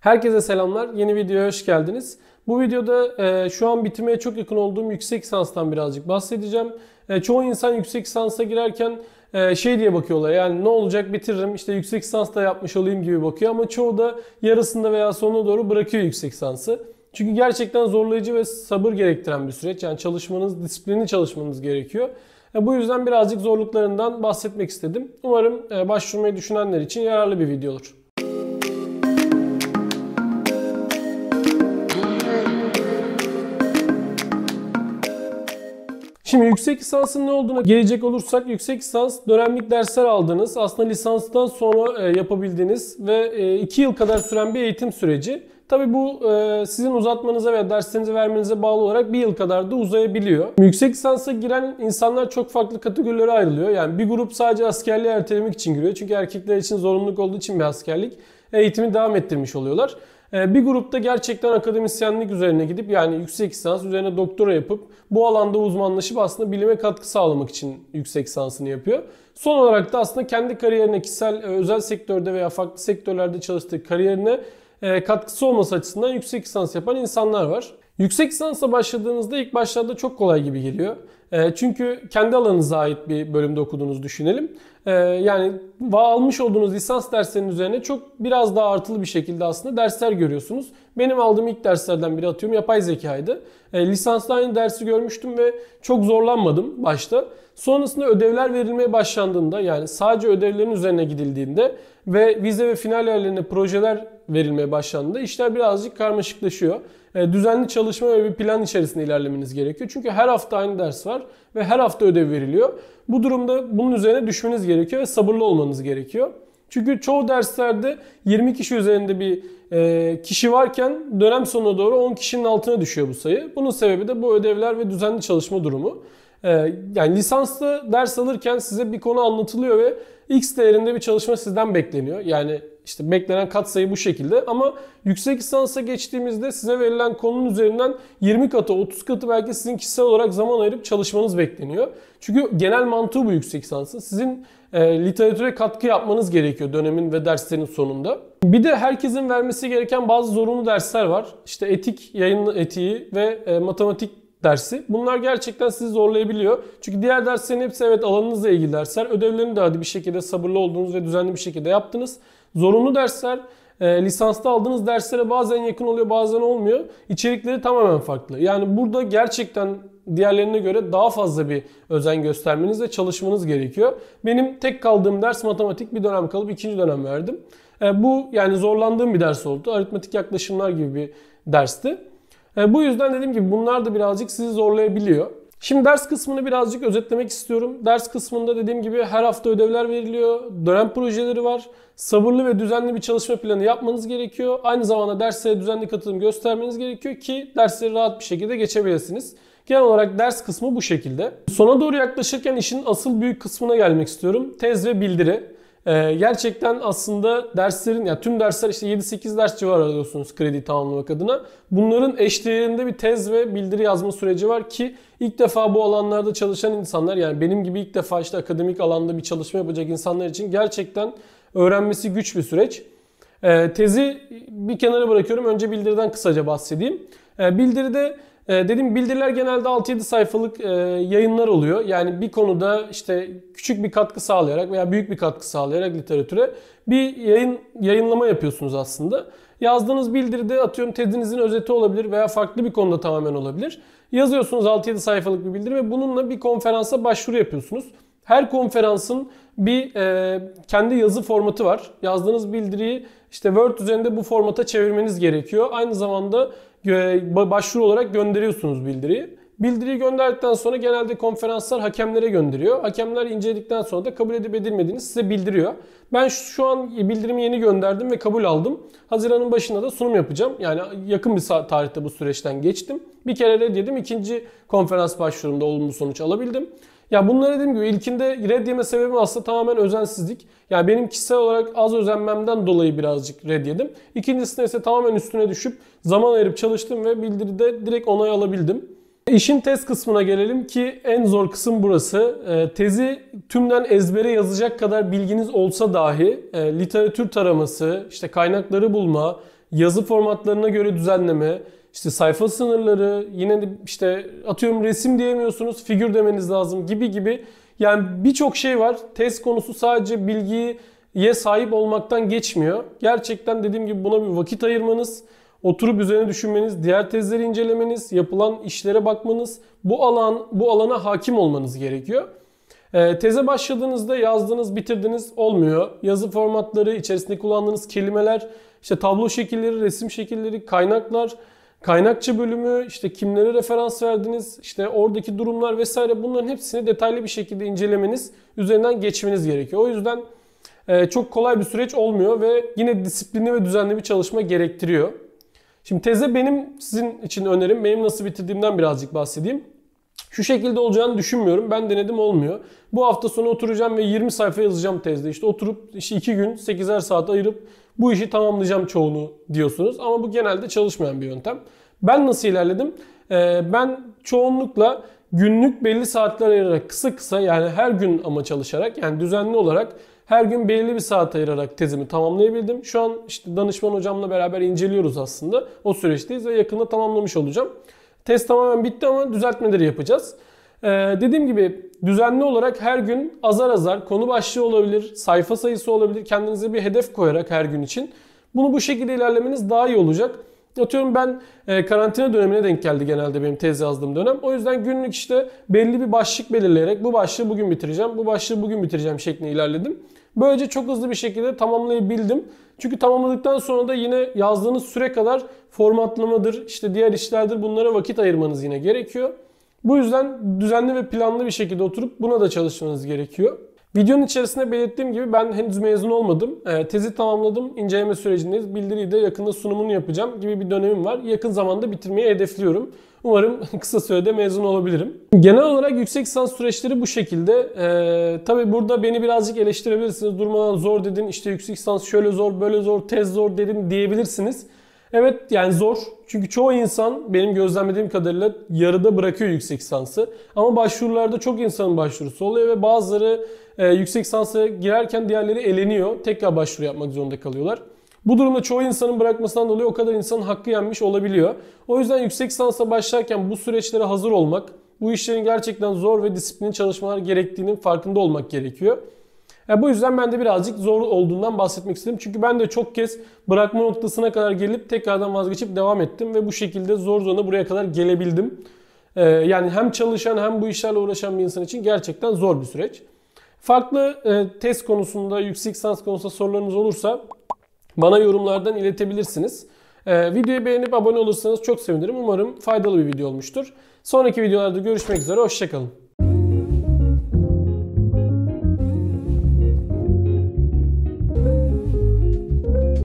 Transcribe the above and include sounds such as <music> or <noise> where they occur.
Herkese selamlar. Yeni videoya hoş geldiniz. Bu videoda e, şu an bitirmeye çok yakın olduğum yüksek lisanstan birazcık bahsedeceğim. E, çoğu insan yüksek lisansa girerken e, şey diye bakıyorlar yani ne olacak bitiririm işte yüksek lisans da yapmış olayım gibi bakıyor ama çoğu da yarısında veya sonuna doğru bırakıyor yüksek lisansı. Çünkü gerçekten zorlayıcı ve sabır gerektiren bir süreç. Yani çalışmanız, disiplinli çalışmanız gerekiyor. E, bu yüzden birazcık zorluklarından bahsetmek istedim. Umarım e, başvurmayı düşünenler için yararlı bir video olur. Şimdi yüksek lisansın ne olduğuna gelecek olursak yüksek lisans dönemlik dersler aldınız. Aslında lisanstan sonra e, yapabildiğiniz ve 2 e, yıl kadar süren bir eğitim süreci. Tabi bu e, sizin uzatmanıza veya derslerinizi vermenize bağlı olarak bir yıl kadar da uzayabiliyor. Yüksek lisansa giren insanlar çok farklı kategorilere ayrılıyor. Yani bir grup sadece askerliği ertelemek için giriyor. Çünkü erkekler için zorunluluk olduğu için bir askerlik eğitimi devam ettirmiş oluyorlar. Ee, bir grupta gerçekten akademisyenlik üzerine gidip yani yüksek lisans üzerine doktora yapıp bu alanda uzmanlaşıp aslında bilime katkı sağlamak için yüksek lisansını yapıyor. Son olarak da aslında kendi kariyerine kişisel e, özel sektörde veya farklı sektörlerde çalıştığı kariyerine e, katkısı olması açısından yüksek lisans yapan insanlar var. Yüksek lisansa başladığınızda ilk başlarda çok kolay gibi geliyor. Ee, çünkü kendi alanınıza ait bir bölümde okuduğunuzu düşünelim. Ee, yani almış olduğunuz lisans derslerinin üzerine çok biraz daha artılı bir şekilde aslında dersler görüyorsunuz. Benim aldığım ilk derslerden biri atıyorum yapay zekaydı. Ee, Lisansta aynı dersi görmüştüm ve çok zorlanmadım başta. Sonrasında ödevler verilmeye başlandığında yani sadece ödevlerin üzerine gidildiğinde ve vize ve final yerlerine projeler verilmeye başlandığında işler birazcık karmaşıklaşıyor. E, düzenli çalışma ve bir plan içerisinde ilerlemeniz gerekiyor. Çünkü her hafta aynı ders var ve her hafta ödev veriliyor. Bu durumda bunun üzerine düşmeniz gerekiyor ve sabırlı olmanız gerekiyor. Çünkü çoğu derslerde 20 kişi üzerinde bir e, kişi varken dönem sonuna doğru 10 kişinin altına düşüyor bu sayı. Bunun sebebi de bu ödevler ve düzenli çalışma durumu. E, yani lisanslı ders alırken size bir konu anlatılıyor ve X değerinde bir çalışma sizden bekleniyor. Yani işte beklenen katsayı bu şekilde ama yüksek lisansa geçtiğimizde size verilen konunun üzerinden 20 katı 30 katı belki sizin kişisel olarak zaman ayırıp çalışmanız bekleniyor. Çünkü genel mantığı bu yüksek lisansın. Sizin e, literatüre katkı yapmanız gerekiyor dönemin ve derslerin sonunda. Bir de herkesin vermesi gereken bazı zorunlu dersler var. İşte etik, yayın etiği ve e, matematik dersi. Bunlar gerçekten sizi zorlayabiliyor. Çünkü diğer derslerin hepsi evet alanınızla ilgili dersler. Ödevlerini de hadi bir şekilde sabırlı olduğunuz ve düzenli bir şekilde yaptınız. Zorunlu dersler e, lisansta aldığınız derslere bazen yakın oluyor bazen olmuyor. İçerikleri tamamen farklı. Yani burada gerçekten diğerlerine göre daha fazla bir özen göstermeniz ve çalışmanız gerekiyor. Benim tek kaldığım ders matematik bir dönem kalıp ikinci dönem verdim. E, bu yani zorlandığım bir ders oldu. Aritmetik yaklaşımlar gibi bir dersti. E, bu yüzden dediğim gibi bunlar da birazcık sizi zorlayabiliyor. Şimdi ders kısmını birazcık özetlemek istiyorum. Ders kısmında dediğim gibi her hafta ödevler veriliyor. Dönem projeleri var. Sabırlı ve düzenli bir çalışma planı yapmanız gerekiyor. Aynı zamanda derslere düzenli katılım göstermeniz gerekiyor ki dersleri rahat bir şekilde geçebilirsiniz. Genel olarak ders kısmı bu şekilde. Sona doğru yaklaşırken işin asıl büyük kısmına gelmek istiyorum. Tez ve bildiri. Ee, gerçekten aslında derslerin, yani tüm dersler işte 7-8 ders civarı alıyorsunuz kredi tamamlamak adına. Bunların eşdeğerinde bir tez ve bildiri yazma süreci var ki ilk defa bu alanlarda çalışan insanlar yani benim gibi ilk defa işte akademik alanda bir çalışma yapacak insanlar için gerçekten öğrenmesi güç bir süreç. Ee, tezi bir kenara bırakıyorum. Önce bildiriden kısaca bahsedeyim. Ee, bildiride e, ee, dediğim bildiriler genelde 6-7 sayfalık e, yayınlar oluyor. Yani bir konuda işte küçük bir katkı sağlayarak veya büyük bir katkı sağlayarak literatüre bir yayın yayınlama yapıyorsunuz aslında. Yazdığınız bildiride atıyorum tezinizin özeti olabilir veya farklı bir konuda tamamen olabilir. Yazıyorsunuz 6-7 sayfalık bir bildiri ve bununla bir konferansa başvuru yapıyorsunuz. Her konferansın bir e, kendi yazı formatı var. Yazdığınız bildiriyi işte Word üzerinde bu formata çevirmeniz gerekiyor. Aynı zamanda başvuru olarak gönderiyorsunuz bildiriyi. Bildiriyi gönderdikten sonra genelde konferanslar hakemlere gönderiyor. Hakemler inceledikten sonra da kabul edip edilmediğini size bildiriyor. Ben şu an bildirimi yeni gönderdim ve kabul aldım. Haziran'ın başında da sunum yapacağım. Yani yakın bir tarihte bu süreçten geçtim. Bir kere reddedim. ikinci konferans başvurumda olumlu sonuç alabildim. Ya bunları dediğim gibi ilkinde red sebebim aslında tamamen özensizlik. Yani benim kişisel olarak az özenmemden dolayı birazcık red yedim. İkincisinde ise tamamen üstüne düşüp zaman ayırıp çalıştım ve bildiride direkt onay alabildim. E, işin test kısmına gelelim ki en zor kısım burası. E, tezi tümden ezbere yazacak kadar bilginiz olsa dahi e, literatür taraması, işte kaynakları bulma, yazı formatlarına göre düzenleme, işte sayfa sınırları, yine de işte atıyorum resim diyemiyorsunuz, figür demeniz lazım gibi gibi. Yani birçok şey var. Test konusu sadece bilgiye sahip olmaktan geçmiyor. Gerçekten dediğim gibi buna bir vakit ayırmanız, oturup üzerine düşünmeniz, diğer tezleri incelemeniz, yapılan işlere bakmanız, bu alan bu alana hakim olmanız gerekiyor. E, teze başladığınızda yazdınız, bitirdiniz olmuyor. Yazı formatları, içerisinde kullandığınız kelimeler, işte tablo şekilleri, resim şekilleri, kaynaklar, Kaynakçı bölümü, işte kimlere referans verdiniz, işte oradaki durumlar vesaire bunların hepsini detaylı bir şekilde incelemeniz, üzerinden geçmeniz gerekiyor. O yüzden e, çok kolay bir süreç olmuyor ve yine disiplinli ve düzenli bir çalışma gerektiriyor. Şimdi teze benim sizin için önerim, benim nasıl bitirdiğimden birazcık bahsedeyim. Şu şekilde olacağını düşünmüyorum. Ben denedim olmuyor. Bu hafta sonu oturacağım ve 20 sayfa yazacağım tezde. İşte oturup işte 2 gün 8'er saat ayırıp bu işi tamamlayacağım çoğunu diyorsunuz. Ama bu genelde çalışmayan bir yöntem. Ben nasıl ilerledim? Ee, ben çoğunlukla günlük belli saatler ayırarak kısa kısa yani her gün ama çalışarak yani düzenli olarak her gün belli bir saat ayırarak tezimi tamamlayabildim. Şu an işte danışman hocamla beraber inceliyoruz aslında. O süreçteyiz ve yakında tamamlamış olacağım. Test tamamen bitti ama düzeltmeleri yapacağız. Ee, dediğim gibi düzenli olarak her gün azar azar konu başlığı olabilir, sayfa sayısı olabilir. Kendinize bir hedef koyarak her gün için. Bunu bu şekilde ilerlemeniz daha iyi olacak. Atıyorum ben e, karantina dönemine denk geldi genelde benim tez yazdığım dönem. O yüzden günlük işte belli bir başlık belirleyerek bu başlığı bugün bitireceğim, bu başlığı bugün bitireceğim şeklinde ilerledim. Böylece çok hızlı bir şekilde tamamlayabildim. Çünkü tamamladıktan sonra da yine yazdığınız süre kadar formatlamadır, işte diğer işlerdir bunlara vakit ayırmanız yine gerekiyor. Bu yüzden düzenli ve planlı bir şekilde oturup buna da çalışmanız gerekiyor. Videonun içerisinde belirttiğim gibi ben henüz mezun olmadım. Ee, tezi tamamladım, inceleme sürecindeyiz. Bildiriyi de yakında sunumunu yapacağım gibi bir dönemim var. Yakın zamanda bitirmeyi hedefliyorum. Umarım <laughs> kısa sürede mezun olabilirim. Genel olarak yüksek lisans süreçleri bu şekilde. E, ee, Tabi burada beni birazcık eleştirebilirsiniz. Durmadan zor dedin, işte yüksek lisans şöyle zor, böyle zor, tez zor dedim diyebilirsiniz. Evet yani zor. Çünkü çoğu insan benim gözlemlediğim kadarıyla yarıda bırakıyor yüksek lisansı. Ama başvurularda çok insanın başvurusu oluyor ve bazıları e, yüksek lisansa girerken diğerleri eleniyor. Tekrar başvuru yapmak zorunda kalıyorlar. Bu durumda çoğu insanın bırakmasından dolayı o kadar insanın hakkı yenmiş olabiliyor. O yüzden yüksek lisansa başlarken bu süreçlere hazır olmak, bu işlerin gerçekten zor ve disiplin çalışmalar gerektiğinin farkında olmak gerekiyor. Yani bu yüzden ben de birazcık zor olduğundan bahsetmek istedim. Çünkü ben de çok kez bırakma noktasına kadar gelip tekrardan vazgeçip devam ettim ve bu şekilde zor zoruna buraya kadar gelebildim. Ee, yani hem çalışan hem bu işlerle uğraşan bir insan için gerçekten zor bir süreç. Farklı e, test konusunda, yüksek lisans konusunda sorularınız olursa bana yorumlardan iletebilirsiniz. Ee, videoyu beğenip abone olursanız çok sevinirim. Umarım faydalı bir video olmuştur. Sonraki videolarda görüşmek üzere. Hoşçakalın.